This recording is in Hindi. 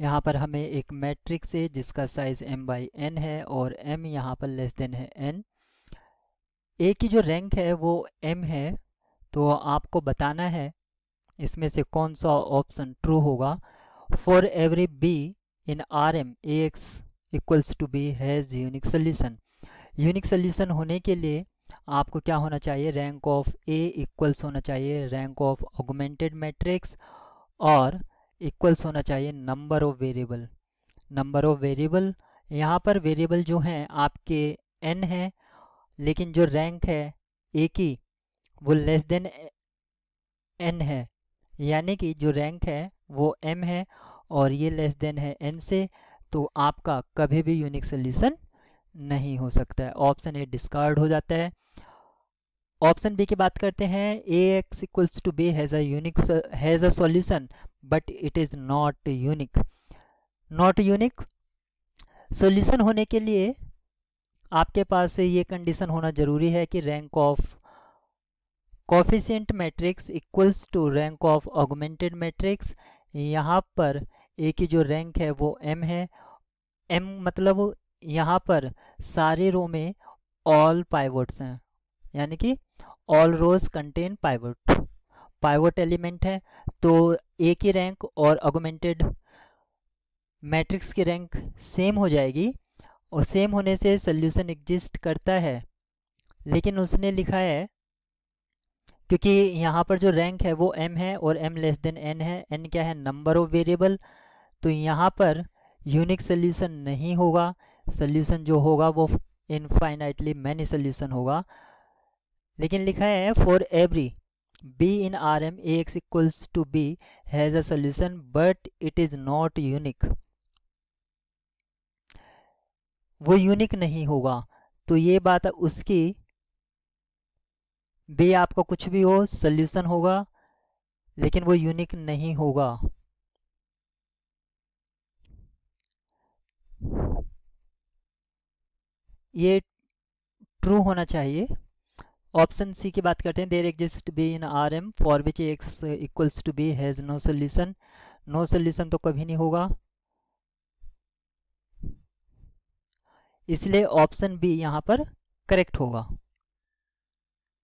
यहाँ पर हमें एक मैट्रिक्स है जिसका साइज़ एम बाई एन है और एम यहाँ पर लेस देन है एन ए की जो रैंक है वो एम है तो आपको बताना है इसमें से कौन सा ऑप्शन ट्रू होगा for every B in R M A X equals to B has unique solution unique solution होने के लिए आपको क्या होना चाहिए रैंक ऑफ ए इक्वल्स होना चाहिए रैंक ऑफ ऑगमेंटेड मैट्रिक्स और इक्वल्स होना चाहिए number of variable number of variable यहाँ पर वेरिएबल जो हैं आपके एन हैं लेकिन जो रैंक है ए की वो लेस देन एन है यानी कि जो रैंक है वो एम है और ये लेस देन है एन से तो आपका कभी भी यूनिक सोल्यूशन नहीं हो सकता है ऑप्शन ए डिस्कार्ड हो जाता है ऑप्शन बी की बात करते हैं A X equals to B has uh has a solution but it is not unique not unique solution होने के लिए आपके पास ये कंडीशन होना ज़रूरी है कि rank of coefficient matrix equals to rank of augmented matrix यहाँ पर ए की जो रैंक है वो एम है एम मतलब यहाँ पर सारे रो में ऑल पाइवर्ट्स हैं यानी कि all rows contain pivot pivot element है तो ए की रैंक और अगोमेंटेड मैट्रिक्स की रैंक सेम हो जाएगी और सेम होने से सल्यूशन एग्जिस्ट करता है लेकिन उसने लिखा है क्योंकि यहाँ पर जो रैंक है वो m है और m लेस देन n है n क्या है नंबर ऑफ वेरिएबल तो यहाँ पर यूनिक सल्यूशन नहीं होगा सल्यूशन जो होगा वो इनफाइनाइटली मैनी सल्यूशन होगा लेकिन लिखा है for every B in R M A X equals to B has a solution but it is not unique वो यूनिक नहीं होगा तो ये बात उसकी बी आपका कुछ भी हो सोल्यूशन होगा लेकिन वो यूनिक नहीं होगा ये ट्रू होना चाहिए ऑप्शन सी की बात करते हैं there exist B in R M for which X equals to B has no solution no solution तो कभी नहीं होगा इसलिए ऑप्शन बी यहाँ पर करेक्ट होगा